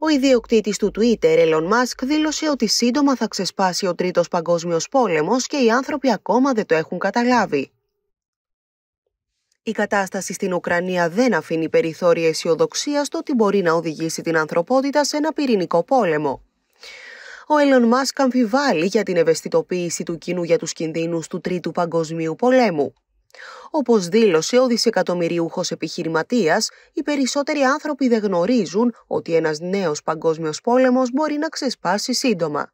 Ο ιδιοκτήτης του Twitter, Elon Musk, δήλωσε ότι σύντομα θα ξεσπάσει ο Τρίτος Παγκόσμιος Πόλεμος και οι άνθρωποι ακόμα δεν το έχουν καταλάβει. Η κατάσταση στην Ουκρανία δεν αφήνει περιθώρια αισιοδοξίας στο ότι μπορεί να οδηγήσει την ανθρωπότητα σε ένα πυρηνικό πόλεμο. Ο Elon Musk αμφιβάλλει για την ευαισθητοποίηση του κοινού για τους κινδύνους του Τρίτου Παγκοσμίου Πολέμου. Όπως δήλωσε ο δισεκατομμυριούχος επιχειρηματίας, οι περισσότεροι άνθρωποι δεν γνωρίζουν ότι ένας νέος Παγκόσμιος πόλεμος μπορεί να ξεσπάσει σύντομα.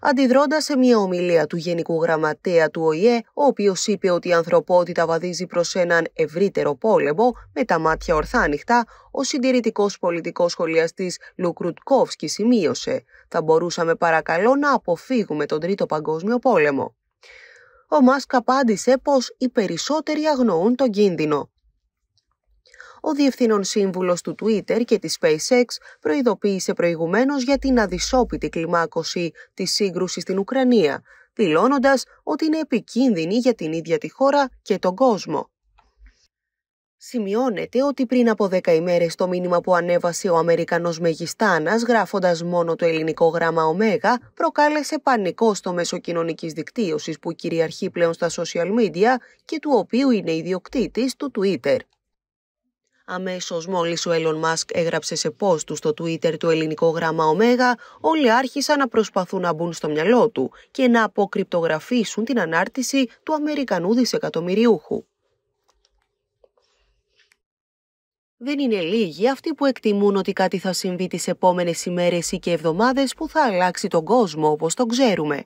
Αντιδρώντας σε μια ομιλία του Γενικού Γραμματέα του ΟΗΕ, ο οποίος είπε ότι η ανθρωπότητα βαδίζει προς έναν ευρύτερο πόλεμο με τα μάτια ορθά ανοιχτά, ο συντηρητικός πολιτικός σχολιαστής Λουκρουτκόφσκι σημείωσε: Θα μπορούσαμε παρακαλώ να αποφύγουμε τον Τρίτο Παγκόσμιο Πόλεμο ο Μάσκ απάντησε πως οι περισσότεροι αγνοούν τον κίνδυνο. Ο διευθύνων σύμβουλος του Twitter και της SpaceX προειδοποίησε προηγουμένως για την αδυσόπιτη κλιμάκωση της σύγκρουσης στην Ουκρανία, δηλώνοντας ότι είναι επικίνδυνη για την ίδια τη χώρα και τον κόσμο. Σημειώνεται ότι πριν από 10 ημέρες το μήνυμα που ανέβασε ο Αμερικανός μεγιστάνας, γράφοντας μόνο το ελληνικό γράμμα Ω, προκάλεσε πανικό στο μέσο κοινωνικής δικτύωσης που κυριαρχεί πλέον στα social media και του οποίου είναι ιδιοκτήτης του Twitter. Αμέσως, μόλις ο Έλλον Μάσκ έγραψε σε post του στο Twitter το ελληνικό γράμμα Ω, όλοι άρχισαν να προσπαθούν να μπουν στο μυαλό του και να αποκρυπτογραφήσουν την ανάρτηση του Αμερικανού δισεκατομμυριούχου. Δεν είναι λίγοι αυτοί που εκτιμούν ότι κάτι θα συμβεί τις επόμενες ημέρες ή και εβδομάδες που θα αλλάξει τον κόσμο όπως τον ξέρουμε.